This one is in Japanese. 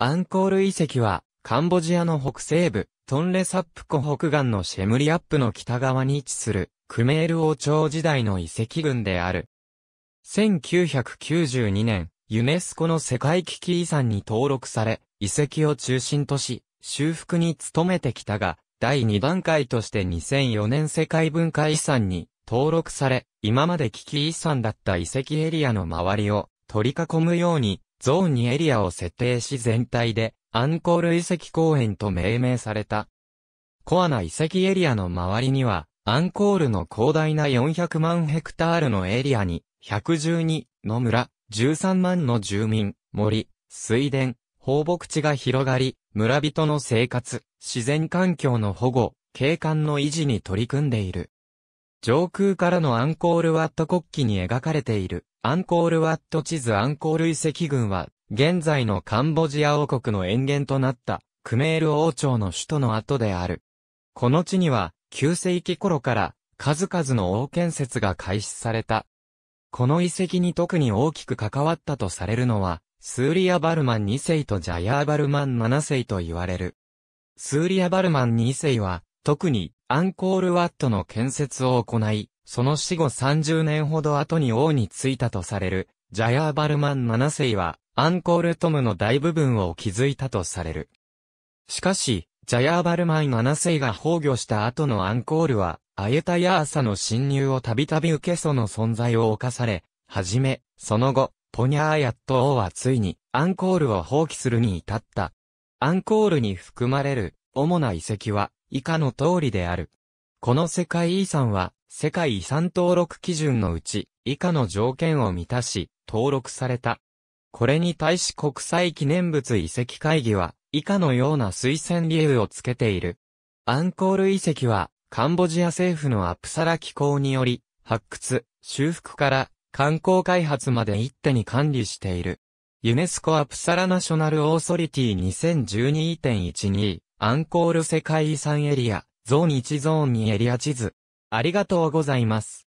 アンコール遺跡は、カンボジアの北西部、トンレサップ湖北岸のシェムリアップの北側に位置する、クメール王朝時代の遺跡群である。1992年、ユネスコの世界危機遺産に登録され、遺跡を中心とし、修復に努めてきたが、第2段階として2004年世界文化遺産に登録され、今まで危機遺産だった遺跡エリアの周りを取り囲むようにゾーンにエリアを設定し全体でアンコール遺跡公園と命名された。コアな遺跡エリアの周りには、アンコールの広大な400万ヘクタールのエリアに、112の村、13万の住民、森、水田、放牧地が広がり、村人の生活、自然環境の保護、景観の維持に取り組んでいる。上空からのアンコールワット国旗に描かれているアンコールワット地図アンコール遺跡群は、現在のカンボジア王国の沿源となった、クメール王朝の首都の跡である。この地には、9世紀頃から、数々の王建設が開始された。この遺跡に特に大きく関わったとされるのは、スーリア・バルマン2世とジャヤー・バルマン7世と言われる。スーリア・バルマン2世は、特にアンコールワットの建設を行い、その死後30年ほど後に王に就いたとされる、ジャヤーバルマン7世は、アンコールトムの大部分を築いたとされる。しかし、ジャヤーバルマン7世が崩御した後のアンコールは、アユタヤーサの侵入をたびたび受けその存在を犯され、はじめ、その後、ポニャーヤット王はついに、アンコールを放棄するに至った。アンコールに含まれる、主な遺跡は、以下の通りである。この世界遺産は、世界遺産登録基準のうち、以下の条件を満たし、登録された。これに対し国際記念物遺跡会議は、以下のような推薦理由をつけている。アンコール遺跡は、カンボジア政府のアプサラ機構により、発掘、修復から観光開発まで一手に管理している。ユネスコアプサラナショナルオーソリティ2012.12アンコール世界遺産エリア、ゾーン1ゾーン2エリア地図。ありがとうございます。